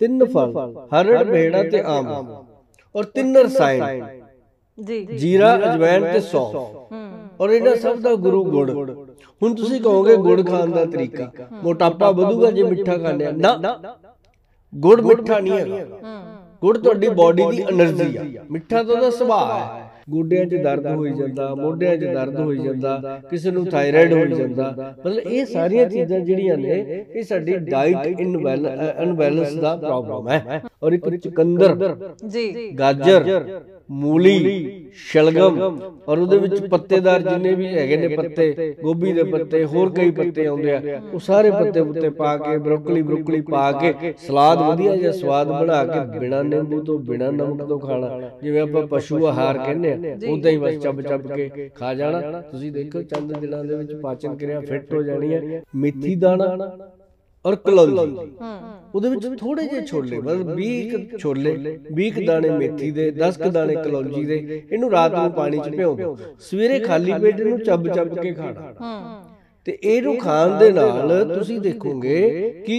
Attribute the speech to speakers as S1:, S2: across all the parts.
S1: ਤਿੰਨ ਫਲ ਹਰੜ ਭੇੜਾ ਤੇ ਆਮ ਔਰ ਤਿੰਨ ਰਸਾਇਣ ਜੀ ਜੀਰਾ ਅਜਵਾਇਣ ਤੇ ਸੌਂਫ ਔਰ ਇਹਦਾ ਸਭ ਦਾ ਗੁਰੂ ਗੁੜ ਹੁਣ ਤੁਸੀਂ ਕਹੋਗੇ ਗੁੜ ਖਾਣ ਦਾ ਤਰੀਕਾ ਮੋਟਾਪਾ ਵਧੂਗਾ ਜੇ ਮਿੱਠਾ ਖਾਣੇ ਨਾ ਗੁੜ ਮਿੱਠਾ ਨਹੀਂ ਹੈਗਾ ਗੁੜ ਤੁਹਾਡੀ ਬਾਡੀ ਦੀ એનર્ਜੀ ਆ ਮਿੱਠਾ ਤਾਂ ਉਹਦਾ ਸੁਭਾਅ ਹੈ ਗੋਡਿਆਂ 'ਚ ਦਰਦ ਹੋਈ ਜਾਂਦਾ ਮੋਢਿਆਂ 'ਚ ਦਰਦ ਹੋਈ ਜਾਂਦਾ ਕਿਸੇ ਨੂੰ ਥਾਇਰਾਇਡ ਹੋਈ ਜਾਂਦਾ ਮਤਲਬ ਇਹ ਸਾਰੀਆਂ ਚੀਜ਼ਾਂ ਜਿਹੜੀਆਂ ਨੇ ਇਹ ਸਾਡੀ ਡਾਈਟ ਇਨਬੈਲੈਂਸ ਦਾ ਪ੍ਰੋਬਲਮ ਹੈ ਔਰ ਇੱਕ ਚਕੰਦਰ
S2: ਜੀ ਗਾਜਰ
S1: ਮੂਲੀ ਸ਼ਲਗਮ ਔਰ ਉਹਦੇ ਵਿੱਚ ਪੱਤੇਦਾਰ ਜਿੰਨੇ ਵੀ ਹੈਗੇ ਨੇ ਪੱਤੇ ਗੋਭੀ ਦੇ ਪੱਤੇ ਹੋਰ ਕਈ ਪੱਤੇ ਆਉਂਦੇ ਆ ਉਹ ਸਾਰੇ ਪੱਤੇ ਉੱਤੇ ਪਾ ਕੇ ਬ੍ਰੋਕਲੀ ਬ੍ਰੋਕਲੀ ਪਾ ਕੇ ਸਲਾਦ ਵਧੀਆ ਜਿਹਾ ਸਵਾਦ ਬਣਾ ਕੇ ਬਿਨਾ ਨਿੰਬੂ ਤੋਂ ਬਿਨਾ ਨਮਕ ਤੋਂ ਖਾਣਾ ਜਿਵੇਂ ਆਪਾਂ ਪਸ਼ੂ ਆਹਾਰ ਕਹਿੰਦੇ ਆ ਉਦਾਂ ਹੀ ਬਸ ਚੱਬ ਚੱਬ ਕੇ ਖਾ ਜਾਣਾ ਤੁਸੀਂ ਦੇਖੋ ਚੰਦ ਦਿਨਾਂ ਦੇ ਵਿੱਚ ਪਾਚਨ ਕਿਰਿਆ ਫਿੱਟ ਹੋ ਜਾਣੀ ਹੈ ਮੇਥੀ ਦਾਣਾ ਔਰ ਕਲੌਂਜੀ ਉਹਦੇ ਵਿੱਚ ਥੋੜੇ ਜਿਹੇ ਛੋਲੇ ਮਤਲਬ 20 ਛੋਲੇ 20 ਦਾਣੇ ਮੇਥੀ ਦੇ 10 ਕ ਦਾਣੇ ਕਲੌਂਜੀ ਦੇ ਇਹਨੂੰ ਰਾਤ ਨੂੰ ਪਾਣੀ 'ਚ ਭਿਓ ਦਿਓ ਸਵੇਰੇ ਖਾਲੀ ਪੇਟ ਇਹਨੂੰ ਚੱਬ ਚੱਬ ਕੇ ਖਾਣਾ ਹਾਂ ਤੇ ਇਹਨੂੰ ਖਾਣ ਦੇ ਨਾਲ ਤੁਸੀਂ ਦੇਖੋਗੇ ਕਿ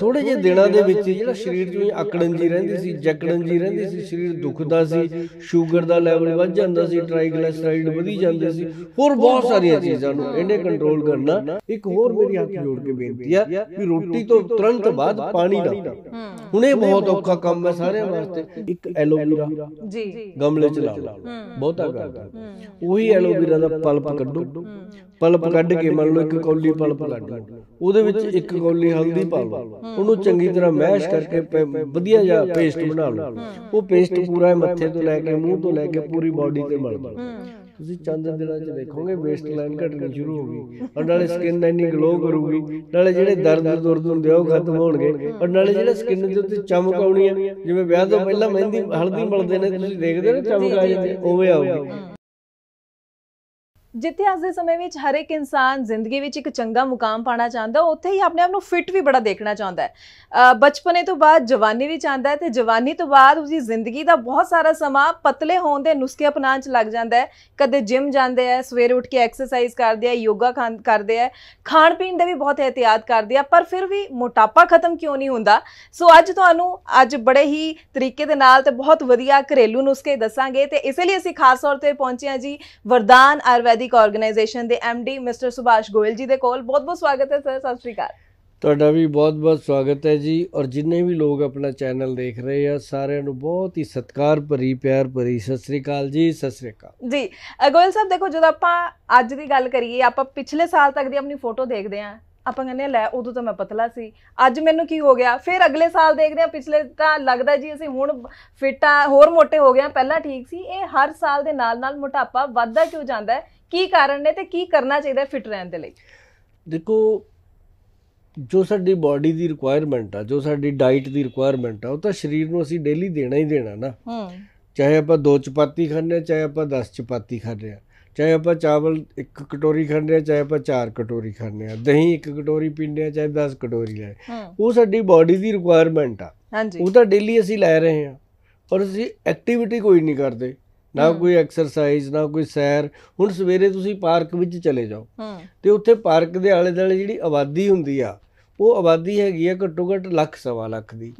S1: ਥੋੜੇ ਜਿਹੇ ਦਿਨਾਂ ਦੇ ਵਿੱਚ ਜਿਹੜਾ ਸਰੀਰ 'ਚ ਅਕੜਨ ਜੀ ਰਹਿੰਦੀ ਸੀ ਜਕੜਨ ਜੀ ਰਹਿੰਦੀ ਸੀ ਸਰੀਰ ਦੁਖਦਾ ਸੀ ਸ਼ੂਗਰ ਦਾ ਲੈਵਲ ਵੱਧ ਜਾਂਦਾ ਸੀ ਟ੍ਰਾਈਗਲਿਸਰਾਈਡ ਵਧੀ ਜਾਂਦੇ ਸੀ ਹੋਰ ਬਹੁਤ ਸਾਰੀਆਂ ਚੀਜ਼ਾਂ ਨੂੰ ਇਹਨੇ ਕੰਟਰੋਲ ਕਰਨਾ ਇੱਕ ਹੋਰ ਮੇਰੀ ਹੱਥ ਜੋੜ ਕੇ ਬੇਨਤੀ ਆ ਵੀ ਰੋਟੀ ਤੋਂ ਤੁਰੰਤ ਬਾਅਦ ਪਾਣੀ ਨਾ ਹੁਣ ਇਹ ਬਹੁਤ ਔਖਾ ਕੰਮ ਹੈ ਸਾਰਿਆਂ ਵਾਸਤੇ ਇੱਕ ਐਲੋਵੀਰਾ ਜੀ ਗਮਲੇ 'ਚ ਲਾ ਲਓ ਬਹੁਤਾ ਕਰਦਾ ਉਹੀ ਐਲੋਵੀਰਾ ਦਾ ਪਲਪ ਕੱਢੋ ਪਲਪ ਕੱਢ ਕੇ ਮੰਨ ਲਓ ਇੱਕ ਕੌਲੀ ਪਲਪ ਕੱਢ ਉਹਦੇ ਵਿੱਚ ਇੱਕ ਕੌਲੀ ਹਲਦੀ ਪਾ ਲਓ ਉਹਨੂੰ ਚੰਗੀ ਤਰ੍ਹਾਂ ਮੈਸ਼ ਕਰਕੇ ਵਧੀਆ ਜਿਹਾ ਪੇਸਟ ਬਣਾ ਲਓ ਉਹ ਪੇਸਟ ਪੂਰਾ ਮੱਥੇ ਤੋਂ ਲੈ ਕੇ ਮੂੰਹ ਤੋਂ ਲੈ ਕੇ ਪੂਰੀ ਬਾਡੀ ਤੇ ਮਲ ਲਓ ਤੁਸੀਂ ਚੰਦ ਦਿਨਾਂ 'ਚ ਦੇਖੋਗੇ ਵੇਸਟ ਲਾਈਨ ਘਟਣੀ ਸ਼ੁਰੂ ਹੋ ਗਈ ਔਰ ਨਾਲੇ ਸਕਿਨ ਇੰਨੀ ਗਲੋ ਕਰੂਗੀ ਨਾਲੇ ਜਿਹੜੇ ਦਰਦ ਦੁਰਦ ਹੁੰਦੇ ਆ ਉਹ ਖਤਮ ਹੋਣਗੇ ਔਰ ਨਾਲੇ ਜਿਹੜਾ ਸਕਿਨ ਦੇ ਉੱਤੇ ਚਮਕ ਆਉਣੀ ਹੈ ਜਿਵੇਂ ਵਿਆਹ ਤੋਂ ਪਹਿਲਾਂ ਮਹਿੰਦੀ ਹਲਦੀ ਮਲਦੇ ਨੇ ਤੁਸੀਂ ਦੇਖਦੇ ਹੋ ਚਮਕ ਆ ਜਾਂਦੀ ਓਵੇਂ ਆਉਗੀ
S2: ਜਿੱਥੇ ਅੱਜ ਦੇ ਸਮੇਂ ਵਿੱਚ ਹਰ ਇੱਕ ਇਨਸਾਨ ਜ਼ਿੰਦਗੀ ਵਿੱਚ ਇੱਕ ਚੰਗਾ ਮੁਕਾਮ ਪਾਣਾ ਚਾਹੁੰਦਾ ਉੱਥੇ ਹੀ ਆਪਣੇ ਆਪ ਨੂੰ ਫਿਟ ਵੀ ਬੜਾ ਦੇਖਣਾ ਚਾਹੁੰਦਾ ਹੈ ਬਚਪਨੇ ਤੋਂ ਬਾਅਦ ਜਵਾਨੀ ਵਿੱਚ ਆਂਦਾ ਹੈ ਤੇ ਜਵਾਨੀ ਤੋਂ ਬਾਅਦ ਉਸਦੀ ਜ਼ਿੰਦਗੀ ਦਾ ਬਹੁਤ ਸਾਰਾ ਸਮਾਂ ਪਤਲੇ ਹੋਣ ਦੇ ਨੁਸਖੇ ਅਪਣਾਉਣ 'ਚ ਲੱਗ ਜਾਂਦਾ ਹੈ ਕਦੇ ਜਿਮ ਜਾਂਦੇ ਆ ਸਵੇਰ ਉੱਠ ਕੇ ਐਕਸਰਸਾਈਜ਼ ਕਰਦੇ ਆ ਯੋਗਾ ਕਰਦੇ ਆ ਖਾਣ ਪੀਣ ਦਾ ਵੀ ਬਹੁਤ ਇhtiyat ਕਰਦੇ ਆ ਪਰ ਫਿਰ ਵੀ ਮੋਟਾਪਾ ਖਤਮ ਕਿਉਂ ਨਹੀਂ ਹੁੰਦਾ ਸੋ ਅੱਜ ਤੁਹਾਨੂੰ ਅੱਜ ਬੜੇ ਹੀ ਤਰੀਕੇ ਦੇ ਨਾਲ ਤੇ ਬਹੁਤ ਵਧੀਆ ਘਰੇਲੂ ਨੁਸਖੇ ਦੱਸਾਂਗੇ ਤੇ ਇਸੇ ਲਈ ਅਸੀਂ ਖਾਸ ਤੌਰ ਤੇ ਪਹੁੰਚੇ ਆ ਜੀ ਵਰਦਾਨ ਆਯੁਰਵੈਦ ਵੈਦਿਕ ਆਰਗੇਨਾਈਜੇਸ਼ਨ ਦੇ ਐਮਡੀ ਮਿਸਟਰ ਸੁਭਾਸ਼ ਗੋਇਲ ਜੀ ਦੇ ਕੋਲ ਬਹੁਤ-ਬਹੁਤ ਸਵਾਗਤ ਹੈ ਸਰ ਸਤਿ ਸ਼੍ਰੀ ਅਕਾਲ
S1: ਤੁਹਾਡਾ ਵੀ ਬਹੁਤ-ਬਹੁਤ ਸਵਾਗਤ ਹੈ ਜੀ ਔਰ ਜਿੰਨੇ ਵੀ ਲੋਕ ਆਪਣਾ ਚੈਨਲ ਦੇਖ ਰਹੇ ਆ ਸਾਰਿਆਂ ਨੂੰ ਬਹੁਤ ਹੀ ਸਤਿਕਾਰ ਭਰੀ ਪਿਆਰ ਭਰੀ ਸਤਿ ਸ੍ਰੀ ਅਕਾਲ ਜੀ ਸਤਿ ਸ੍ਰੀ ਅਕਾਲ
S2: ਜੀ ਗੋਇਲ ਸਾਹਿਬ ਦੇਖੋ ਜਦੋਂ ਆਪਾਂ ਅੱਜ ਦੀ ਗੱਲ ਕਰੀਏ ਆਪਾਂ ਪਿਛਲੇ ਸਾਲ ਤੱਕ ਦੀ ਆਪਣੀ ਫੋਟੋ ਦੇਖਦੇ ਆ ਆਪਾਂ ਕਹਿੰਦੇ ਲੈ ਉਦੋਂ ਤਾਂ ਮੈਂ ਪਤਲਾ ਸੀ ਅੱਜ ਮੈਨੂੰ ਕੀ ਹੋ ਗਿਆ ਫਿਰ ਅਗਲੇ ਸਾਲ ਦੇਖਦੇ ਆ ਪਿਛਲੇ ਤਾਂ ਲੱਗਦਾ ਜੀ ਅਸੀਂ ਹੁਣ ਫਿੱਟ ਆ ਹੋਰ ਮੋਟੇ ਹੋ ਗਏ ਆ ਪਹਿਲਾਂ ਠੀਕ ਸੀ ਇਹ ਹਰ ਸਾਲ ਦੇ ਨਾਲ ਨਾਲ ਮੋਟਾਪਾ ਵੱਧਦਾ ਕਿਉਂ ਜਾਂਦਾ ਹੈ ਕੀ ਕਾਰਨ ਨੇ ਤੇ ਕੀ ਕਰਨਾ ਚਾਹੀਦਾ ਫਿਟ ਰਹਿਣ ਦੇ ਲਈ
S1: ਦੇਖੋ ਜੋ ਸਾਡੀ ਬਾਡੀ ਦੀ ਰਿਕੁਆਇਰਮੈਂਟ ਆ ਜੋ ਸਾਡੀ ਡਾਈਟ ਦੀ ਰਿਕੁਆਇਰਮੈਂਟ ਆ ਉਹ ਤਾਂ ਸਰੀਰ ਨੂੰ ਅਸੀਂ ਡੇਲੀ ਦੇਣਾ ਹੀ ਦੇਣਾ ਨਾ ਹੂੰ ਚਾਹੇ ਆਪਾਂ ਦੋ ਚਪਾਤੀ ਖਾਂਦੇ ਆ ਚਾਹੇ ਆਪਾਂ 10 ਚਪਾਤੀ ਖਾਂਦੇ ਆ ਚਾਹੇ ਆਪਾਂ ਚਾਵਲ ਇੱਕ ਕਟੋਰੀ ਖਾਂਦੇ ਆ ਚਾਹੇ ਆਪਾਂ ਚਾਰ ਕਟੋਰੀ ਖਾਂਦੇ ਆ ਦਹੀਂ ਇੱਕ ਕਟੋਰੀ ਪੀਂਦੇ ਆ ਚਾਹੇ 10 ਕਟੋਰੀ ਲੈ ਉਹ ਸਾਡੀ ਬਾਡੀ ਦੀ ਰਿਕੁਆਇਰਮੈਂਟ ਆ ਹਾਂਜੀ ਉਹ ਤਾਂ ਡੇਲੀ ਅਸੀਂ ਲੈ ਰਹੇ ਆ ਪਰ ਅਸੀਂ ਐਕਟੀਵਿਟੀ ਕੋਈ ਨਹੀਂ ਕਰਦੇ ਨਾ ਕੋਈ ਐਕਸਰਸਾਈਜ਼ ਨਾ ਕੋਈ ਸੈਰ ਹੁਣ ਸਵੇਰੇ ਤੁਸੀਂ ਪਾਰਕ ਵਿੱਚ ਚਲੇ ਜਾਓ ਤੇ ਉੱਥੇ ਪਾਰਕ ਦੇ ਆਲੇ ਦਾਲੇ ਜਿਹੜੀ ਆਬਾਦੀ ਹੁੰਦੀ ਆ ਉਹ ਆਬਾਦੀ ਹੈਗੀ ਆ ਘੱਟੋ ਘੱਟ ਲੱਖ ਸਵਾ ਲੱਖ ਦੀ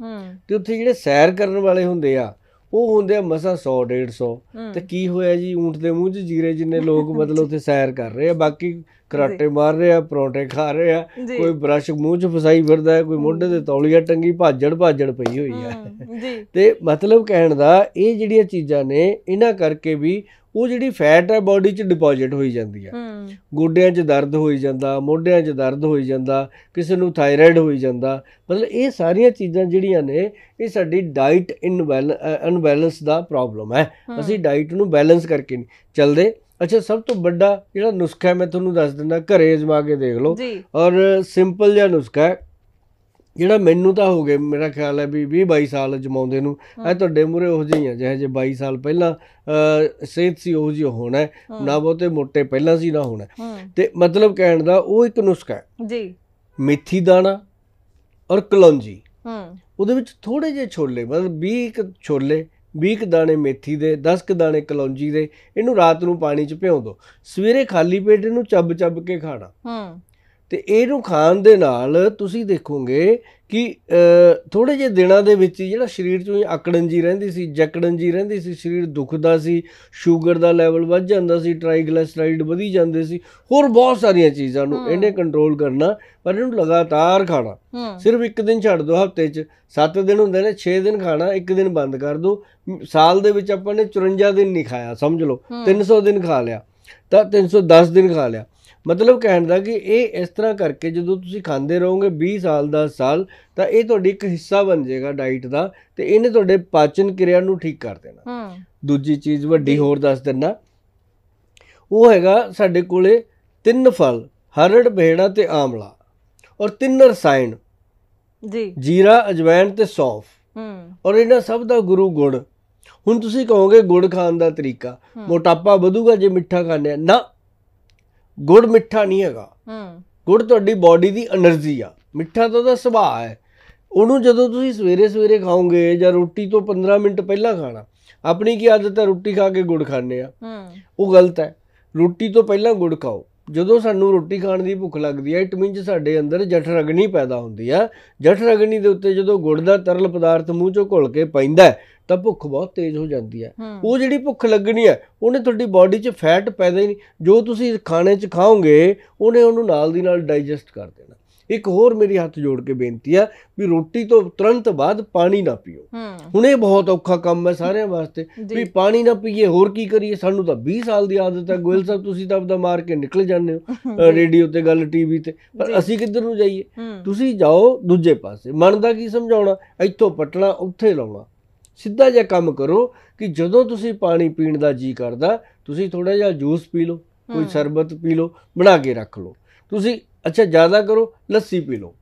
S1: ਤੇ ਉੱਥੇ ਜਿਹੜੇ ਸੈਰ ਕਰਨ ਵਾਲੇ ਹੁੰਦੇ ਆ ਉਹ ਹੁੰਦੇ ਆ ਮਸਾ 100 150 ਤੇ ਕੀ ਹੋਇਆ ਜੀ ਊਂਟ ਦੇ ਮੂੰਹ 'ਚ ਜੀਰੇ ਜਿੰਨੇ ਲੋਕ ਮਤਲਬ ਉੱਥੇ ਸੈਰ ਕਰ ਰਹੇ ਆ ਬਾਕੀ ਕਰਾਟੇ ਮਾਰ ਰਹੇ ਆ ਪਰੌਂਠੇ ਖਾ ਰਹੇ ਆ ਕੋਈ ਬਰਸ਼ ਮੂੰਹ 'ਚ ਫਸਾਈ ਫਿਰਦਾ ਹੈ ਕੋਈ ਮੋਢੇ ਤੇ ਤੌਲੀਆ ਟੰਗੀ ਭਾਜੜ ਭਾਜੜ ਪਈ ਹੋਈ ਆ ਤੇ ਮਤਲਬ ਕਹਿਣ ਦਾ ਇਹ ਜਿਹੜੀਆਂ ਚੀਜ਼ਾਂ ਨੇ ਇਹਨਾਂ ਕਰਕੇ ਵੀ ਉਹ ਜਿਹੜੀ ਫੈਟ ਹੈ ਬਾਡੀ 'ਚ ਡਿਪੋਜ਼ਿਟ ਹੋਈ ਜਾਂਦੀ ਹੈ ਗੋਡਿਆਂ 'ਚ ਦਰਦ ਹੋਈ ਜਾਂਦਾ ਮੋਢਿਆਂ 'ਚ ਦਰਦ ਹੋਈ ਜਾਂਦਾ ਕਿਸੇ ਨੂੰ ਥਾਇਰਾਇਡ ਹੋਈ ਜਾਂਦਾ ਮਤਲਬ ਇਹ ਸਾਰੀਆਂ ਚੀਜ਼ਾਂ ਜਿਹੜੀਆਂ ਨੇ ਇਹ ਸਾਡੀ ਡਾਈਟ ਅਨਬੈਲੈਂਸ ਦਾ ਪ੍ਰੋਬਲਮ ਹੈ ਅਸੀਂ ਡਾਈਟ ਨੂੰ ਬੈਲੈਂਸ ਕਰਕੇ ਨਹੀਂ ਚੱਲਦੇ ਅੱਛਾ ਸਭ ਤੋਂ ਵੱਡਾ ਜਿਹੜਾ ਨੁਸਖਾ ਮੈਂ ਤੁਹਾਨੂੰ ਦੱਸ ਦਿੰਦਾ ਘਰੇ ਅਜ਼ਮਾ ਕੇ ਦੇਖ ਲਓ ਔਰ ਸਿੰਪਲ ਜਿਹਾ ਨੁਸਖਾ ਹੈ ਜਿਹੜਾ ਮੈਨੂੰ ਤਾਂ ਹੋ ਗਏ ਮੇਰਾ ਖਿਆਲ ਹੈ ਵੀ 20 22 ਸਾਲ ਜਮਾਉਂਦੇ ਨੂੰ ਇਹ ਤੁਹਾਡੇ ਮੂਰੇ ਉਹ ਜਿਹੀ ਆ ਜਿਹੇ ਜੇ 22 ਸਾਲ ਪਹਿਲਾਂ ਸਿਹਤ ਸੀ ਉਹ ਜਿਹੀ ਹੋਣਾ ਨਾ ਬਹੁਤੇ ਮੋਟੇ ਪਹਿਲਾਂ ਸੀ ਨਾ ਹੋਣਾ ਤੇ ਮਤਲਬ ਕਹਿਣ ਦਾ ਉਹ ਇੱਕ ਨੁਸਖਾ ਹੈ ਜੀ ਮੇਥੀ ਦਾਣਾ ਔਰ ਕਲੌਂਜੀ ਹੂੰ ਉਹਦੇ ਵਿੱਚ ਥੋੜੇ ਜਿਹੇ ਛੋਲੇ ਮਤਲਬ 20 ਕ ਛੋਲੇ 20 ਕ ਦਾਣੇ ਮੇਥੀ ਦੇ 10 ਕ ਦਾਣੇ ਕਲੌਂਜੀ ਦੇ ਇਹਨੂੰ ਰਾਤ ਨੂੰ ਪਾਣੀ 'ਚ ਭਿਓ ਦੋ ਸਵੇਰੇ ਖਾਲੀ ਪੇਟ ਇਹਨੂੰ ਚੱਬ ਚੱਬ ਕੇ ਖਾਣਾ ਹੂੰ ਤੇ ਇਹਨੂੰ ਖਾਣ ਦੇ ਨਾਲ ਤੁਸੀਂ ਦੇਖੋਗੇ ਕਿ ਥੋੜੇ ਜਿਹੇ ਦਿਨਾਂ ਦੇ ਵਿੱਚ ਜਿਹੜਾ ਸਰੀਰ 'ਚੋਂ ਅਕੜਨ ਜੀ ਰਹਿੰਦੀ ਸੀ ਜਕੜਨ ਜੀ ਰਹਿੰਦੀ ਸੀ ਸਰੀਰ ਦੁਖਦਾ ਸੀ ਸ਼ੂਗਰ ਦਾ ਲੈਵਲ ਵੱਧ ਜਾਂਦਾ ਸੀ ਟ੍ਰਾਈਗਲਿਸਰਾਈਡ ਵਧੀ ਜਾਂਦੇ ਸੀ ਹੋਰ ਬਹੁਤ ਸਾਰੀਆਂ ਚੀਜ਼ਾਂ ਨੂੰ ਇਹਨੇ ਕੰਟਰੋਲ ਕਰਨਾ ਪਰ ਇਹਨੂੰ ਲਗਾਤਾਰ ਖਾਣਾ ਸਿਰਫ ਇੱਕ ਦਿਨ ਛੱਡ ਦਿਓ ਹਫਤੇ 'ਚ 7 ਦਿਨ ਹੁੰਦੇ ਨੇ 6 ਦਿਨ ਖਾਣਾ ਇੱਕ ਦਿਨ ਬੰਦ ਕਰ ਦਿਓ ਸਾਲ ਦੇ ਵਿੱਚ ਆਪਾਂ ਨੇ 54 ਦਿਨ ਨਹੀਂ ਖਾਇਆ ਸਮਝ ਲਓ 300 ਦਿਨ ਖਾ ਲਿਆ ਤਾਂ 310 ਦਿਨ ਖਾ ਲਿਆ ਮਤਲਬ ਕਹਿਣ ਦਾ ਕਿ ਇਹ ਇਸ ਤਰ੍ਹਾਂ ਕਰਕੇ ਜਦੋਂ ਤੁਸੀਂ ਖਾਂਦੇ ਰਹੋਗੇ 20 ਸਾਲ 10 ਸਾਲ ਤਾਂ ਇਹ ਤੁਹਾਡੀ ਇੱਕ ਹਿੱਸਾ ਬਣ ਜਾਏਗਾ ਡਾਈਟ ਦਾ ਤੇ ਇਹਨੇ ਤੁਹਾਡੇ ਪਾਚਨ ਕਿਰਿਆ ਨੂੰ ਠੀਕ ਕਰ ਦੇਣਾ ਹੂੰ ਦੂਜੀ ਚੀਜ਼ ਵੱਡੀ ਹੋਰ ਦੱਸ ਦਿੰਨਾ ਉਹ ਹੈਗਾ ਸਾਡੇ ਕੋਲੇ ਤਿੰਨ ਫਲ ਹਰੜ ਬੇੜਾ ਤੇ ਆਮਲਾ ਔਰ ਤਿੰਨ ਰਸਾਇਣ ਜੀ ਜੀਰਾ ਅਜਵਾਇਣ ਤੇ ਸੌਫ ਹੂੰ ਔਰ ਇਹਨਾਂ ਸਭ ਦਾ ਗੁਰੂ ਗੁਣ ਹੁਣ ਤੁਸੀਂ ਕਹੋਗੇ ਗੁੜ ਖਾਣ ਦਾ ਤਰੀਕਾ ਮੋਟਾਪਾ ਵਧੂਗਾ ਜੇ ਮਿੱਠਾ ਖਾਣਿਆ ਨਾ ਗੁੜ ਮਿੱਠਾ ਨਹੀਂ ਹੈਗਾ ਹੂੰ ਗੁੜ ਤੁਹਾਡੀ ਬਾਡੀ ਦੀ એનર્ਜੀ ਆ ਮਿੱਠਾ ਤਾਂ ਉਹਦਾ ਸੁਭਾਅ ਹੈ ਉਹਨੂੰ ਜਦੋਂ ਤੁਸੀਂ ਸਵੇਰੇ ਸਵੇਰੇ ਖਾਓਗੇ ਜਾਂ ਰੋਟੀ ਤੋਂ 15 ਮਿੰਟ ਪਹਿਲਾਂ ਖਾਣਾ ਆਪਣੀ ਕੀ ਆਦਤ ਹੈ ਰੋਟੀ ਖਾ ਕੇ ਗੁੜ ਖਾਣੇ ਆ ਹੂੰ ਉਹ ਗਲਤ ਹੈ ਰੋਟੀ ਤੋਂ ਪਹਿਲਾਂ ਗੁੜ ਖਾਓ ਜਦੋਂ ਸਾਨੂੰ ਰੋਟੀ ਖਾਣ ਦੀ ਭੁੱਖ ਲੱਗਦੀ ਹੈ ਇਟ ਮੀਨਸ ਸਾਡੇ ਅੰਦਰ ਜਠ ਰਗਣੀ ਪੈਦਾ ਹੁੰਦੀ ਆ ਜਠ ਰਗਣੀ ਦੇ ਉੱਤੇ ਜਦੋਂ ਗੁੜ ਦਾ ਤਰਲ ਪਦਾਰਥ ਮੂੰਹ ਚੋਂ ਘੁਲ ਕੇ ਪੈਂਦਾ ਹੈ ਤਾਂ ਭੁੱਖ ਬਹੁਤ ਤੇਜ਼ ਹੋ ਜਾਂਦੀ ਹੈ ਉਹ ਜਿਹੜੀ ਭੁੱਖ ਲੱਗਣੀ ਹੈ ਉਹਨੇ ਤੁਹਾਡੀ ਬਾਡੀ 'ਚ ਫੈਟ ਪੈਦਾ ਹੀ ਨਹੀਂ ਜੋ ਤੁਸੀਂ ਖਾਣੇ 'ਚ ਖਾਓਗੇ ਉਹਨੇ ਉਹਨੂੰ ਨਾਲ ਦੀ ਨਾਲ ਡਾਈਜੈਸਟ ਕਰ ਦੇਣਾ ਇੱਕ ਹੋਰ ਮੇਰੀ ਹੱਥ ਜੋੜ ਕੇ ਬੇਨਤੀ ਆ ਵੀ ਰੋਟੀ ਤੋਂ ਤੁਰੰਤ ਬਾਅਦ ਪਾਣੀ ਨਾ ਪੀਓ ਹੁਣ ਇਹ ਬਹੁਤ ਔਖਾ ਕੰਮ ਹੈ ਸਾਰਿਆਂ ਵਾਸਤੇ ਵੀ ਪਾਣੀ ਨਾ ਪੀਏ ਹੋਰ ਕੀ ਕਰੀਏ ਸਾਨੂੰ ਤਾਂ 20 ਸਾਲ ਦੀ ਆਦਤ ਹੈ ਗੋਇਲ ਸਾਹਿਬ ਤੁਸੀਂ ਤਾਂ ਆਪਦਾ ਮਾਰ ਕੇ ਨਿਕਲ ਜਾਂਦੇ ਹੋ ਰੇਡੀਓ ਤੇ ਗੱਲ ਟੀਵੀ ਤੇ ਪਰ ਅਸੀਂ ਕਿੱਧਰ ਨੂੰ ਜਾਈਏ ਤੁਸੀਂ ਜਾਓ ਦੂਜੇ ਪਾਸੇ ਮਨ ਦਾ ਕੀ ਸਮਝਾਉਣਾ ਇੱਥੋਂ ਪਟਣਾ ਉੱਥੇ ਲਾਉਣਾ ਸਿੱਧਾ ਜਿਹਾ ਕੰਮ ਕਰੋ ਕਿ ਜਦੋਂ ਤੁਸੀਂ ਪਾਣੀ ਪੀਣ ਦਾ ਜੀ ਕਰਦਾ ਤੁਸੀਂ ਥੋੜਾ ਜਿਹਾ ਜੂਸ ਪੀ ਲਓ ਕੋਈ ਸ਼ਰਬਤ ਪੀ ਲਓ ਬਣਾ ਕੇ ਰੱਖ ਲਓ ਤੁਸੀਂ ਅੱਛਾ ਜ਼ਿਆਦਾ ਕਰੋ ਲੱਸੀ ਪੀ ਲਓ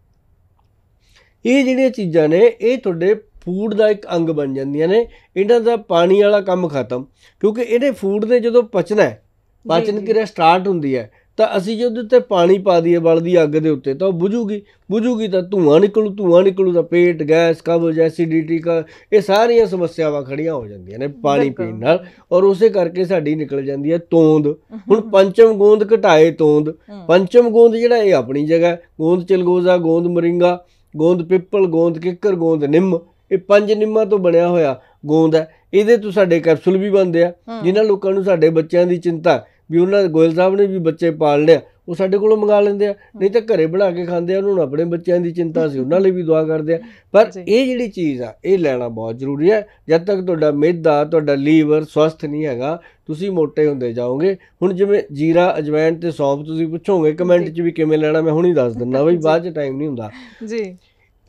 S1: ਇਹ ਜਿਹੜੀਆਂ ਚੀਜ਼ਾਂ ਨੇ ਇਹ ਤੁਹਾਡੇ ਫੂਡ ਦਾ ਇੱਕ ਅੰਗ ਬਣ ਜਾਂਦੀਆਂ ਨੇ ਇਹਨਾਂ ਦਾ ਪਾਣੀ ਵਾਲਾ ਕੰਮ ਖਤਮ ਕਿਉਂਕਿ ਇਹਨੇ ਫੂਡ ਦੇ ਜਦੋਂ ਪਚਣਾ ਹੈ ਪਾਚਨ ਕਿਰਿਆ ਸਟਾਰਟ ਹੁੰਦੀ ਹੈ ਤਾਂ ਅਸੀਂ ਜੇ ਉਹਦੇ ਉੱਤੇ ਪਾਣੀ ਪਾ ਦਈਏ ਬਲਦੀ ਅੱਗ ਦੇ ਉੱਤੇ ਤਾਂ ਉਹ ਬੁਝੂਗੀ ਬੁਝੂਗੀ ਤਾਂ ਧੂਆਂ ਨਿਕਲੂ ਧੂਆਂ ਨਿਕਲੂ ਤਾਂ ਪੇਟ ਗੈਸ ਕਬਜ਼ ਐਸਿਡਿਟੀ ਕਾ ਇਹ ਸਾਰੀਆਂ ਸਮੱਸਿਆਵਾਂ ਖੜੀਆਂ ਹੋ ਜਾਂਦੀਆਂ ਨੇ ਪਾਣੀ ਪੀਣ ਨਾਲ ਔਰ ਉਸੇ ਕਰਕੇ ਸਾਡੀ ਨਿਕਲ ਜਾਂਦੀ ਹੈ ਤੋਂਦ ਹੁਣ ਪੰਚਮ ਗੋਂਦ ਘਟਾਏ ਤੋਂਦ ਪੰਚਮ ਗੋਂਦ ਜਿਹੜਾ ਇਹ ਆਪਣੀ ਜਗ੍ਹਾ ਗੋਂਦ ਚਲਗੋਜ਼ਾ ਗੋਂਦ ਮਰਿੰਗਾ ਗੋਂਦ ਪਿੱਪਲ ਗੋਂਦ ਕਿੱਕਰ ਗੋਂਦ ਨਿੰਮ ਇਹ ਪੰਜ ਨਿੰਮਾਂ ਤੋਂ ਬਣਿਆ ਹੋਇਆ ਗੋਂਦ ਹੈ ਇਹਦੇ ਤੋਂ ਸਾਡੇ ਕੈਪਸੂਲ ਵੀ ਬਣਦੇ ਆ ਜਿਨ੍ਹਾਂ ਲੋਕਾਂ ਨੂੰ ਸਾਡੇ ਬੱਚਿਆਂ ਦੀ ਚਿੰਤਾ ਵੀ ਉਹਨਾਂ ਗੋਇਲ ਸਾਹਿਬ ਨੇ ਵੀ ਬੱਚੇ ਪਾਲ ਲਿਆ ਉਹ ਸਾਡੇ ਕੋਲੋਂ ਮੰਗਾ ਲੈਂਦੇ ਆ ਨਹੀਂ ਤਾਂ ਘਰੇ ਬਣਾ ਕੇ ਖਾਂਦੇ ਆ ਉਹਨਾਂ ਨੂੰ ਆਪਣੇ ਬੱਚਿਆਂ ਦੀ ਚਿੰਤਾ ਸੀ ਉਹਨਾਂ ਲਈ ਵੀ ਦੁਆ ਕਰਦੇ ਆ ਪਰ ਇਹ ਜਿਹੜੀ ਚੀਜ਼ ਆ ਇਹ ਲੈਣਾ ਬਹੁਤ ਜ਼ਰੂਰੀ ਹੈ ਜਦ ਤੱਕ ਤੁਹਾਡਾ ਮਿਹਦਾ ਤੁਹਾਡਾ ਲੀਵਰ ਸਵਸਥ ਨਹੀਂ ਹੈਗਾ ਤੁਸੀਂ ਮੋਟੇ ਹੁੰਦੇ ਜਾਓਗੇ ਹੁਣ ਜਿਵੇਂ ਜੀਰਾ ਅਜਵਾਇਣ ਤੇ ਸੌਂਫ ਤੁਸੀਂ ਪੁੱਛੋਗੇ ਕਮੈਂਟ 'ਚ ਵੀ ਕਿਵੇਂ ਲੈਣਾ ਮੈਂ ਹੁਣੇ ਦੱਸ ਦਿੰਦਾ ਬਈ ਬਾਅਦ 'ਚ ਟਾਈਮ ਨਹੀਂ ਹੁੰਦਾ ਜੀ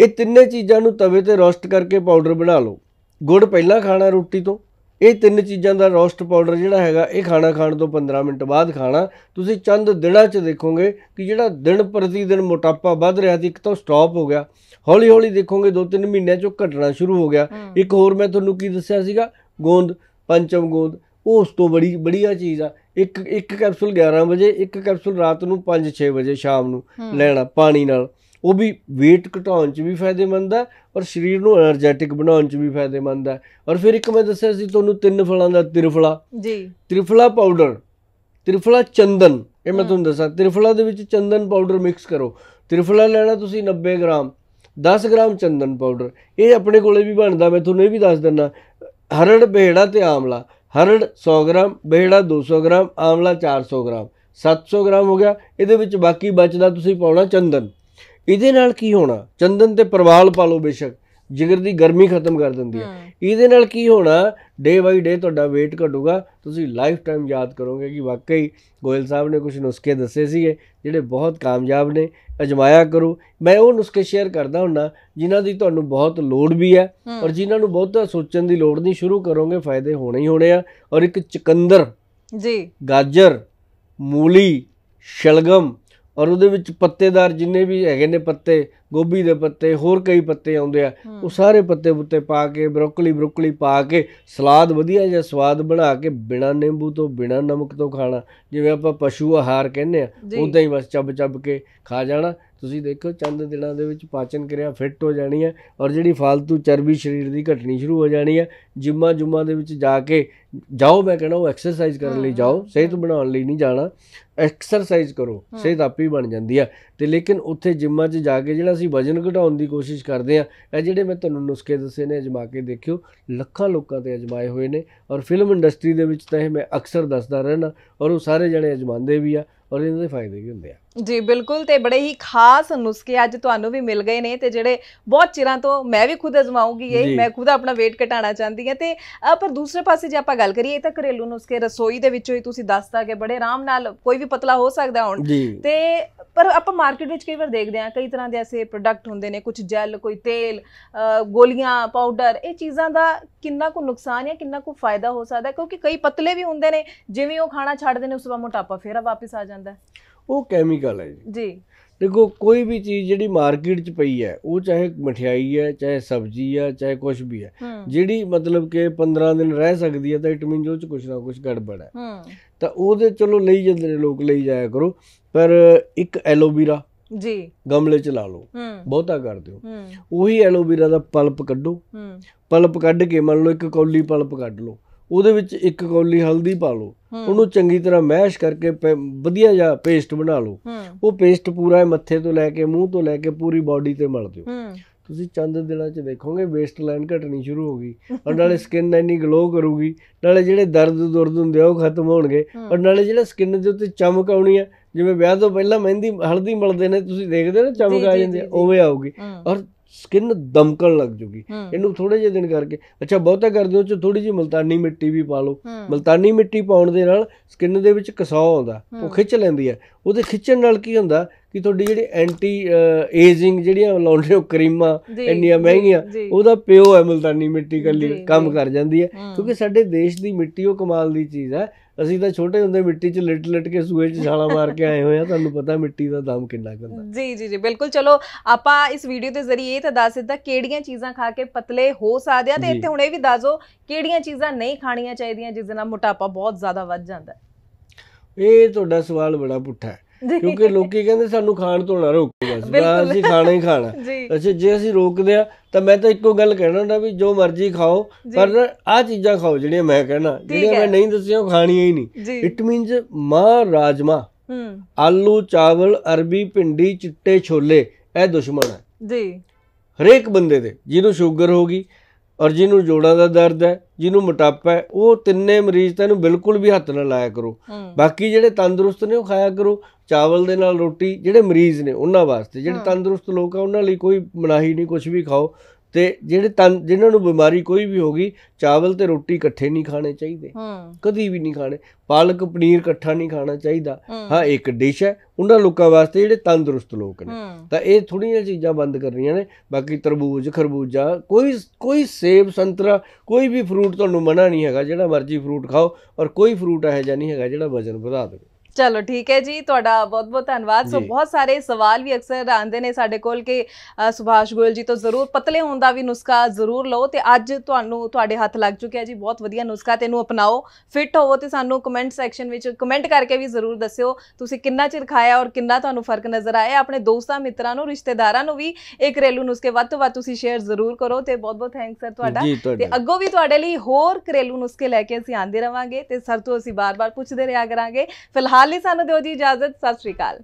S1: ਇਹ ਤਿੰਨੇ ਚੀਜ਼ਾਂ ਨੂੰ ਤਵੇ ਤੇ ਰੋਸਟ ਕਰਕੇ ਪਾਊਡਰ ਬਣਾ ਲਓ ਗੁੜ ਪਹਿਲਾਂ ਖਾਣਾ ਰੋਟੀ ਤੋਂ ਇਹ ਤਿੰਨ ਚੀਜ਼ਾਂ ਦਾ ਰੋਸਟ ਪਾਊਡਰ ਜਿਹੜਾ ਹੈਗਾ ਇਹ ਖਾਣਾ ਖਾਣ ਤੋਂ 15 ਮਿੰਟ ਬਾਅਦ ਖਾਣਾ ਤੁਸੀਂ ਚੰਦ ਦਿਨਾਂ 'ਚ ਦੇਖੋਗੇ ਕਿ ਜਿਹੜਾ ਦਿਨ ਪ੍ਰਤੀ ਦਿਨ ਮੋਟਾਪਾ ਵੱਧ ਰਿਹਾ ਸੀ ਇੱਕ ਤਾਂ ਸਟਾਪ ਹੋ ਗਿਆ ਹੌਲੀ ਹੌਲੀ ਦੇਖੋਗੇ 2-3 ਮਹੀਨਿਆਂ 'ਚ ਘਟਣਾ ਸ਼ੁਰੂ ਹੋ ਗਿਆ ਇੱਕ ਹੋਰ ਮੈਂ ਤੁਹਾਨੂੰ ਕੀ ਦੱਸਿਆ ਸੀਗਾ ਗੋਂਦ ਪੰਚਮ ਗੋਂਦ ਉਹ ਉਸ ਤੋਂ ਬੜੀ ਬੜੀਆ ਚੀਜ਼ ਆ ਇੱਕ ਇੱਕ ਕੈਪਸੂਲ 11 ਵਜੇ ਇੱਕ ਕੈਪਸੂਲ ਰਾਤ ਨੂੰ 5-6 ਵਜੇ ਸ਼ਾਮ ਨੂੰ ਲੈਣਾ ਪਾਣੀ ਨਾਲ ਉਹ ਵੀ weight ਘਟਾਉਣ 'ਚ ਵੀ ਫਾਇਦੇਮੰਦ ਹੈ ਔਰ ਸਰੀਰ ਨੂੰ એનર્ਜੈਟਿਕ ਬਣਾਉਣ 'ਚ ਵੀ ਫਾਇਦੇਮੰਦ ਹੈ ਔਰ ਫਿਰ ਇੱਕ ਮੈਂ ਦੱਸਿਆ ਸੀ ਤੁਹਾਨੂੰ ਤਿੰਨ ਫਲਾਂ ਦਾ ਤ੍ਰਿਫਲਾ ਜੀ ਤ੍ਰਿਫਲਾ ਪਾਊਡਰ ਤ੍ਰਿਫਲਾ ਚੰਦਨ ਇਹ ਮੈਂ ਤੁਹਾਨੂੰ ਦੱਸਾਂ ਤ੍ਰਿਫਲਾ ਦੇ ਵਿੱਚ ਚੰਦਨ ਪਾਊਡਰ ਮਿਕਸ ਕਰੋ ਤ੍ਰਿਫਲਾ ਲੈਣਾ ਤੁਸੀਂ 90 ਗ੍ਰਾਮ 10 ਗ੍ਰਾਮ ਚੰਦਨ ਪਾਊਡਰ ਇਹ ਆਪਣੇ ਕੋਲੇ ਵੀ ਬਣਦਾ ਮੈਂ ਤੁਹਾਨੂੰ ਇਹ ਵੀ ਦੱਸ ਦਿੰਨਾ ਹਰੜ ਬੇੜਾ ਤੇ ਆਮਲਾ ਹਰੜ 100 ਗ੍ਰਾਮ ਬੇੜਾ 200 ਗ੍ਰਾਮ ਆਮਲਾ 400 ਗ੍ਰਾਮ 700 ਗ੍ਰਾਮ ਹੋ ਗਿਆ ਇਹਦੇ ਵਿੱਚ ਬਾਕੀ ਬਚਦਾ ਤੁਸੀਂ ਪਾਉਣਾ ਚੰਦਨ ਇਹਦੇ ਨਾਲ ਕੀ ਹੋਣਾ ਚੰਦਨ ਤੇ ਪਰਵਾਲ ਪਾ ਲਓ ਬੇਸ਼ੱਕ ਜਿਗਰ ਦੀ ਗਰਮੀ ਖਤਮ ਕਰ ਦਿੰਦੀ ਹੈ ਇਹਦੇ ਨਾਲ ਕੀ ਹੋਣਾ ਡੇ ਬਾਈ ਡੇ ਤੁਹਾਡਾ weight ਘਟੂਗਾ ਤੁਸੀਂ ਲਾਈਫ ਟਾਈਮ ਯਾਦ ਕਰੋਗੇ ਕਿ ਵਾਕਈ ਗੋਇਲ ਸਾਹਿਬ ਨੇ ਕੁਝ ਨੁਸਖੇ ਦੱਸੇ ਸੀਗੇ ਜਿਹੜੇ ਬਹੁਤ ਕਾਮਯਾਬ ਨੇ ਅਜਮਾਇਆ ਕਰੋ ਮੈਂ ਉਹ ਨੁਸਖੇ ਸ਼ੇਅਰ ਕਰਦਾ ਹੁੰਨਾ ਜਿਨ੍ਹਾਂ ਦੀ ਤੁਹਾਨੂੰ ਬਹੁਤ ਲੋੜ ਵੀ ਹੈ ਔਰ ਜਿਨ੍ਹਾਂ ਨੂੰ ਬਹੁਤਾ ਸੋਚਣ ਦੀ ਲੋੜ ਨਹੀਂ ਸ਼ੁਰੂ ਕਰੋਗੇ ਫਾਇਦੇ ਹੋਣੇ ਹੀ ਹੋਣੇ ਆ ਔਰ ਇੱਕ ਚਕੰਦਰ ਜੀ ਗਾਜਰ ਮੂਲੀ ਸ਼ਲਗਮ ਔਰ ਉਹਦੇ ਵਿੱਚ ਪੱਤੇਦਾਰ ਜਿੰਨੇ ਵੀ ਹੈਗੇ ਨੇ ਪੱਤੇ ਗੋਭੀ ਦੇ ਪੱਤੇ ਹੋਰ ਕਈ ਪੱਤੇ ਆਉਂਦੇ ਆ ਉਹ ਸਾਰੇ ਪੱਤੇ ਬੁੱਤੇ ਪਾ ਕੇ ਬਰੋਕਲੀ ਬਰੋਕਲੀ ਪਾ ਕੇ ਸਲਾਦ ਵਧੀਆ ਜਿਹਾ ਸਵਾਦ ਬਣਾ ਕੇ ਬਿਨਾ ਨਿੰਬੂ ਤੋਂ ਬਿਨਾ ਨਮਕ ਤੋਂ ਖਾਣਾ ਜਿਵੇਂ ਆਪਾਂ ਪਸ਼ੂ ਆਹਾਰ ਕਹਿੰਦੇ ਆ ਉਦਾਂ ਹੀ ਬਸ ਚੱਬ ਚੱਬ ਕੇ ਖਾ ਜਾਣਾ ਤੁਸੀਂ ਦੇਖੋ ਚੰਦ ਦਿਨਾਂ ਦੇ ਵਿੱਚ ਪਾਚਨ ਕਿਰਿਆ ਫਿੱਟ ਹੋ ਜਾਣੀ ਹੈ ਔਰ ਜਿਹੜੀ ਫालतू ਚਰਬੀ ਸਰੀਰ ਦੀ ਘਟਣੀ ਸ਼ੁਰੂ ਹੋ ਜਾਣੀ ਹੈ ਜਿੰਮਾ ਜੁਮਾ ਦੇ ਵਿੱਚ ਜਾ ਕੇ ਜਾਓ ਮੈਂ ਕਹਿੰਦਾ ਉਹ ਐਕਸਰਸਾਈਜ਼ ਕਰਨ ਲਈ ਜਾਓ ਸਿਹਤ ਬਣਾਉਣ ਲਈ ਨਹੀਂ ਜਾਣਾ ਐਕਸਰਸਾਈਜ਼ ਕਰੋ ਸਿਹਤ ਆਪੇ ਬਣ ਜਾਂਦੀ ਹੈ ਤੇ ਲੇਕਿਨ ਉੱਥੇ ਜਿੰਮਾਂ 'ਚ ਜਾ ਕੇ ਜਿਹੜਾ ਅਸੀਂ ਵਜਨ ਘਟਾਉਣ ਦੀ ਕੋਸ਼ਿਸ਼ ਕਰਦੇ ਆ ਇਹ ਜਿਹੜੇ ਮੈਂ ਤੁਹਾਨੂੰ ਨੁਸਖੇ ਦੱਸੇ ਨੇ ਅਜਮਾ ਕੇ ਦੇਖਿਓ ਲੱਖਾਂ ਲੋਕਾਂ ਤੇ ਅਜਮਾਏ ਹੋਏ ਨੇ ਔਰ ਫਿਲਮ ਇੰਡਸਟਰੀ ਦੇ ਵਿੱਚ ਤਾਂ ਇਹ ਮੈਂ ਅਕਸਰ ਦੱਸਦਾ ਰਹਿਣਾ ਔਰ ਉਹ ਸਾਰੇ ਜਣੇ ਅਜਮਾਉਂਦੇ ਵੀ ਆ ਔਰ ਇਹਨਾਂ ਦੇ ਫਾਇਦੇ ਵੀ ਹੁੰਦੇ ਆ
S2: ਜੀ ਬਿਲਕੁਲ ਤੇ ਬੜੇ ਹੀ ਖਾਸ ਨੁਸਖੇ ਅੱਜ ਤੁਹਾਨੂੰ ਵੀ ਮਿਲ ਗਏ ਨੇ ਤੇ ਜਿਹੜੇ ਬਹੁਤ ਚਿਰਾਂ ਤੋਂ ਮੈਂ ਵੀ ਖੁਦ ਅਜ਼ਮਾਉਂਗੀ ਇਹ ਮੈਂ ਖੁਦ ਆਪਣਾ weight ਘਟਾਉਣਾ ਚਾਹੁੰਦੀ ਹਾਂ ਤੇ ਪਰ ਦੂਸਰੇ ਪਾਸੇ ਜੇ ਆਪਾਂ ਗੱਲ ਕਰੀਏ ਤਾਂ ਘਰੇਲੂ ਨੁਸਖੇ ਰਸੋਈ ਦੇ ਵਿੱਚੋਂ ਹੀ ਤੁਸੀਂ ਦੱਸਦਾ ਕਿ ਬੜੇ ਆਰਾਮ ਨਾਲ ਕੋਈ ਵੀ ਪਤਲਾ ਹੋ ਸਕਦਾ ਹੁਣ ਤੇ ਪਰ ਆਪਾਂ ਮਾਰਕੀਟ ਵਿੱਚ ਕਈ ਵਾਰ ਦੇਖਦੇ ਹਾਂ ਕਈ ਤਰ੍ਹਾਂ ਦੇ ਐਸੇ ਪ੍ਰੋਡਕਟ ਹੁੰਦੇ ਨੇ ਕੁਝ ਜੈਲ ਕੋਈ ਤੇਲ ਗੋਲੀਆਂ ਪਾਊਡਰ ਇਹ ਚੀਜ਼ਾਂ ਦਾ ਕਿੰਨਾ ਕੋ ਨੁਕਸਾਨ ਹੈ ਕਿੰਨਾ ਕੋ ਫਾਇਦਾ ਹੋ ਸਕਦਾ ਕਿਉਂਕਿ ਕਈ ਪਤਲੇ ਵੀ ਹੁੰਦੇ ਨੇ ਜਿਵੇਂ ਉਹ ਖਾਣਾ ਛੱਡਦੇ ਨੇ ਉਸ ਤੋਂ ਬਾਅਦ ਮੋਟਾਪਾ ਫੇਰ ਵਾਪਸ ਆ ਜਾਂਦਾ ਹੈ
S1: ਉਹ ਕੈਮੀਕਲ ਹੈ ਜੀ ਜੀ ਦੇਖੋ ਕੋਈ ਵੀ ਚੀਜ਼ ਜਿਹੜੀ ਮਾਰਕੀਟ 'ਚ ਪਈ ਹੈ ਉਹ ਚਾਹੇ ਮਠਿਆਈ ਹੈ ਚਾਹੇ ਸਬਜ਼ੀ ਹੈ ਚਾਹੇ ਕੁਝ ਵੀ ਹੈ ਜਿਹੜੀ ਮਤਲਬ ਕਿ 15 ਦਿਨ ਰਹਿ ਸਕਦੀ ਹੈ ਤਾਂ ਇਟ ਮੀਨਸ ਉਹ 'ਚ ਕੁਝ ਨਾ ਕੁਝ ਗੜਬੜ ਹੈ ਤਾਂ ਉਹਦੇ ਚਲੋ ਲਈ ਜਾਂਦੇ ਨੇ ਲੋਕ ਲਈ ਜਾਇਆ ਕਰੋ ਪਰ ਇੱਕ ਐਲੋਵੀਰਾ ਜੀ ਗਮਲੇ ਚ ਲਾ ਲਓ ਬਹੁਤਾ ਕਰ ਦਿਓ ਉਹੀ ਐਲੋਵੀਰਾ ਦਾ ਪਲਪ ਕੱਢੋ ਪਲਪ ਕੱਢ ਕੇ ਮੰਨ ਲਓ ਇੱਕ ਕੌਲੀ ਪਲਪ ਕੱਢ ਲਓ ਉਹਦੇ ਵਿੱਚ ਇੱਕ ਕੌਲੀ ਹਲਦੀ ਪਾ ਲਓ ਉਹਨੂੰ ਚੰਗੀ ਤਰ੍ਹਾਂ ਮੈਸ਼ ਕਰਕੇ ਵਧੀਆ ਜਿਹਾ ਪੇਸਟ ਬਣਾ ਲਓ ਉਹ ਪੇਸਟ ਪੂਰਾ ਮੱਥੇ ਤੋਂ ਲੈ ਕੇ ਮੂੰਹ ਤੋਂ ਲੈ ਕੇ ਪੂਰੀ ਬਾਡੀ ਤੇ ਮਲ ਦਿਓ ਤੁਸੀਂ ਚੰਦ ਦਿਨਾਂ 'ਚ ਦੇਖੋਗੇ ਵੇਸਟ ਲਾਈਨ ਘਟਣੀ ਸ਼ੁਰੂ ਹੋ ਗਈ ਔਰ ਨਾਲੇ ਸਕਿਨ ਇੰਨੀ ਗਲੋ ਕਰੂਗੀ ਨਾਲੇ ਜਿਹੜੇ ਦਰਦ ਦੁਰਦ ਹੁੰਦੇ ਆ ਉਹ ਖਤਮ ਹੋਣਗੇ ਔਰ ਨਾਲੇ ਜਿਹੜਾ ਸਕਿਨ ਦੇ ਉੱਤੇ ਚਮਕ ਆਉਣੀ ਆ ਜਿਵੇਂ ਵਿਆਹ ਤੋਂ ਪਹਿਲਾਂ ਮਹਿੰਦੀ ਹਲਦੀ ਮਲਦੇ ਨੇ ਤੁਸੀਂ ਦੇਖਦੇ ਹੋ ਨਾ ਚਮਕ ਆ ਜਾਂਦੀ ਆ ਉਵੇਂ ਆਊਗੀ ਔਰ ਸਕਿਨ ਦਮਕਣ ਲੱਗ ਜੂਗੀ ਇਹਨੂੰ ਥੋੜੇ ਜਿਹੇ ਦਿਨ ਕਰਕੇ ਅੱਛਾ ਬਹੁਤਾ ਕਰਦੇ ਹੋ ਚ ਥੋੜੀ ਜਿਹੀ ਮਲਤਾਨੀ ਮਿੱਟੀ ਵੀ ਪਾ ਲਓ ਮਲਤਾਨੀ ਮਿੱਟੀ ਪਾਉਣ ਦੇ ਨਾਲ ਸਕਿਨ ਦੇ ਵਿੱਚ ਕਸਾਅ ਆਉਂਦਾ ਉਹ ਖਿੱਚ ਲੈਂਦੀ ਹੈ ਉਹਦੇ ਖਿੱਚਣ ਨਾਲ ਕੀ ਹੁੰਦਾ ਕਿ ਤੁਹਾਡੀ ਜਿਹੜੀ ਐਂਟੀ ਏਜਿੰਗ ਜਿਹੜੀਆਂ ਲਾਉਂਦੇ ਹੋ ਕਰੀਮਾਂ ਇੰਨੀਆਂ ਮਹਿੰਗੀਆਂ ਉਹਦਾ ਪਿਓ ਹੈ ਮਲਤਾਨੀ ਮਿੱਟੀ ਕੱਲੀ ਕੰਮ ਕਰ ਜਾਂਦੀ ਹੈ ਕਿਉਂਕਿ ਸਾਡੇ ਦੇਸ਼ ਦੀ ਮਿੱਟੀ ਉਹ ਕਮਾਲ ਦੀ ਚੀਜ਼ ਹੈ ਅਸੀਂ ਤਾਂ ਛੋਟੇ ਹੁੰਦੇ ਮਿੱਟੀ 'ਚ ਲਿਟ ਲਿਟ ਕੇ ਸੂਏ 'ਚ ਛਾਲਾ ਮਾਰ ਕੇ ਆਏ ਹੋਏ ਆ ਤੁਹਾਨੂੰ ਪਤਾ ਮਿੱਟੀ ਦਾ ਦਾਮ ਕਿੰਨਾ ਕਰਦਾ
S2: ਜੀ ਜੀ ਜੀ ਬਿਲਕੁਲ ਚਲੋ ਆਪਾਂ ਇਸ ਵੀਡੀਓ ਦੇ ਜ਼ਰੀਏ ਇਹ ਤਾਂ ਦੱਸ ਦਿੱਤਾ ਕਿਹੜੀਆਂ ਚੀਜ਼ਾਂ ਖਾ ਕੇ ਪਤਲੇ ਹੋ ਸਕਦੇ ਆ ਤੇ ਇੱਥੇ ਹੁਣ ਇਹ ਵੀ ਦੱਸੋ ਕਿਹੜੀਆਂ ਚੀਜ਼ਾਂ ਨਹੀਂ ਖਾਣੀਆਂ ਚਾਹੀਦੀਆਂ ਜਿਸ ਨਾਲ ਮੋਟਾਪਾ ਬਹੁਤ ਜ਼ਿਆਦਾ ਵੱਧ ਜਾਂਦਾ
S1: ਇਹ ਤੁਹਾਡਾ ਸਵਾਲ ਬੜਾ ਪੁੱਠਾ ਹੈ ਕਿਉਂਕਿ ਲੋਕੀ ਕਹਿੰਦੇ ਸਾਨੂੰ ਖਾਣ ਤੋਂ ਨਾ ਰੋਕੋ ਬਸ ਅਸੀਂ ਖਾਣਾ ਹੀ ਖਾਣਾ ਅੱਛਾ ਜੇ ਅਸੀਂ ਰੋਕਦੇ ਆ ਤਾਂ ਮੈਂ ਤਾਂ ਇੱਕੋ ਗੱਲ ਕਹਿਣਾ ਹੁੰਦਾ ਵੀ ਜੋ ਮਰਜ਼ੀ ਖਾਓ ਪਰ ਆ ਚੀਜ਼ਾਂ ਖਾਓ ਜਿਹੜੀਆਂ ਮੈਂ ਕਹਿਣਾ ਜਿਹੜੀਆਂ ਮੈਂ ਨਹੀਂ ਦੱਸੀਆਂ ਉਹ ਖਾਣੀਆਂ ਹੀ ਨਹੀਂ ਇਟ ਮੀਨਸ ਮਾ ਰਾਜਮਾ ਆਲੂ ਚਾਵਲ ਅਰਬੀ ਭਿੰਡੀ ਚਿੱਟੇ ਛੋਲੇ ਇਹ ਦੁਸ਼ਮਣ ਹੈ ਜੀ ਹਰੇਕ ਬੰਦੇ ਦੇ ਜਿਹਨੂੰ ਸ਼ੂਗਰ ਹੋਗੀ ਔਰ ਜਿਹਨੂੰ ਜੋੜਾਂ ਦਾ ਦਰਦ ਹੈ ਜਿਹਨੂੰ ਮੋਟਾਪਾ ਹੈ ਉਹ ਤਿੰਨੇ ਮਰੀਜ਼ ਤਾਂ ਇਹਨੂੰ ਬਿਲਕੁਲ ਵੀ ਹੱਥ ਨਾ ਲਾਇਆ ਕਰੋ ਬਾਕੀ ਜਿਹੜੇ ਤੰਦਰੁਸਤ ਨੇ ਉਹ ਖਾਇਆ ਕਰੋ ਚਾਵਲ ਦੇ ਨਾਲ ਰੋਟੀ ਜਿਹੜੇ ਮਰੀਜ਼ ਨੇ ਉਹਨਾਂ ਵਾਸਤੇ ਜਿਹੜੇ ਤੰਦਰੁਸਤ ਲੋਕ ਆ ਉਹਨਾਂ ਲਈ ਕੋਈ ਮਨਾਹੀ ਨਹੀਂ ਕੁਝ ਵੀ ਖਾਓ ਤੇ ਜਿਹੜੇ ਤਨ ਜਿਨ੍ਹਾਂ ਨੂੰ ਬਿਮਾਰੀ ਕੋਈ ਵੀ ਹੋ ਗਈ ਚਾਵਲ ਤੇ ਰੋਟੀ ਇਕੱਠੇ ਨਹੀਂ ਖਾਣੇ ਚਾਹੀਦੇ ਕਦੀ ਵੀ ਨਹੀਂ ਖਾਣੇ ਪਾਲਕ ਪਨੀਰ ਇਕੱਠਾ ਨਹੀਂ ਖਾਣਾ ਚਾਹੀਦਾ ਹਾਂ ਇੱਕ ਡਿਸ਼ ਹੈ ਉਹਨਾਂ ਲੋਕਾਂ ਵਾਸਤੇ ਜਿਹੜੇ ਤੰਦਰੁਸਤ ਲੋਕ ਨੇ ਤਾਂ ਇਹ ਥੋੜੀਆਂ ਚੀਜ਼ਾਂ ਬੰਦ ਕਰਨੀਆਂ ਨੇ ਬਾਕੀ ਤਰਬੂਜ ਖਰਬੂਜਾ ਕੋਈ ਕੋਈ ਸੇਬ ਸੰਤਰਾ ਕੋਈ ਵੀ ਫਰੂਟ ਤੁਹਾਨੂੰ ਮਨਾ ਨਹੀਂ ਹੈਗਾ ਜਿਹੜਾ ਮਰਜ਼ੀ ਫਰੂਟ ਖਾਓ ਔਰ ਕੋਈ ਫਰੂਟ ਇਹ ਜਾਂ ਨਹੀਂ ਹੈਗਾ ਜਿਹੜਾ ਵਜਨ ਵਧਾ ਦੇਵੇ
S2: ਚਲੋ ਠੀਕ ਹੈ ਜੀ ਤੁਹਾਡਾ ਬਹੁਤ ਬਹੁਤ ਧੰਨਵਾਦ ਸੋ ਬਹੁਤ ਸਾਰੇ ਸਵਾਲ ਵੀ ਅਕਸਰ ਆਉਂਦੇ ਨੇ ਸਾਡੇ ਕੋਲ ਕਿ ਸੁਭਾਸ਼ ਗੋਇਲ ਜੀ ਤੋਂ ਜ਼ਰੂਰ ਪਤਲੇ ਹੋਣ ਦਾ ਵੀ ਨੁਸਖਾ ਜ਼ਰੂਰ ਲਓ ਤੇ ਅੱਜ ਤੁਹਾਨੂੰ ਤੁਹਾਡੇ ਹੱਥ ਲੱਗ ਚੁੱਕਿਆ ਜੀ ਬਹੁਤ ਵਧੀਆ ਨੁਸਖਾ ਤੇ ਇਹਨੂੰ ਅਪਣਾਓ ਫਿੱਟ ਹੋਵੋ ਤੇ ਸਾਨੂੰ ਕਮੈਂਟ ਸੈਕਸ਼ਨ ਵਿੱਚ ਕਮੈਂਟ ਕਰਕੇ ਵੀ ਜ਼ਰੂਰ ਦੱਸਿਓ ਤੁਸੀਂ ਕਿੰਨਾ ਚਿਰ ਖਾਇਆ ਔਰ ਕਿੰਨਾ ਤੁਹਾਨੂੰ ਫਰਕ ਨਜ਼ਰ ਆਇਆ ਆਪਣੇ ਦੋਸਤਾਂ ਮਿੱਤਰਾਂ ਨੂੰ ਰਿਸ਼ਤੇਦਾਰਾਂ ਨੂੰ ਵੀ ਇੱਕ ਰੇਲੂ ਨੁਸਖੇ ਵੱਧ ਤੋਂ ਵੱਧ ਤੁਸੀਂ ਸ਼ੇਅਰ ਜ਼ਰੂਰ ਕਰੋ ਤੇ ਬਹੁਤ ਬਹੁਤ ਥੈਂਕਸ ਸਰ ਤੁਹਾਡਾ ਤੇ ਅੱਗੋਂ ਵੀ ਤੁਹਾਡੇ ਲਈ ਹੋਰ ਕਰੇਲੂ ਨੁਸਖੇ ਲੈ ਕੇ ਅਸੀਂ ਆਂਦੇ ਰਵਾਂਗੇ ਤੇ ਸਰ ਤੋਂ ਅਸੀਂ ਬਾਰ-ਬਾਰ ਪੁੱਛਦੇ ਰਿਹਾ ਕਰਾਂਗੇ ਫਿਲਹਾਲ ਨਾਲ ਹੀ ਸਾਨੂੰ ਦਿਓ ਜੀ ਇਜਾਜ਼ਤ ਸਤਿ ਸ਼੍ਰੀ ਅਕਾਲ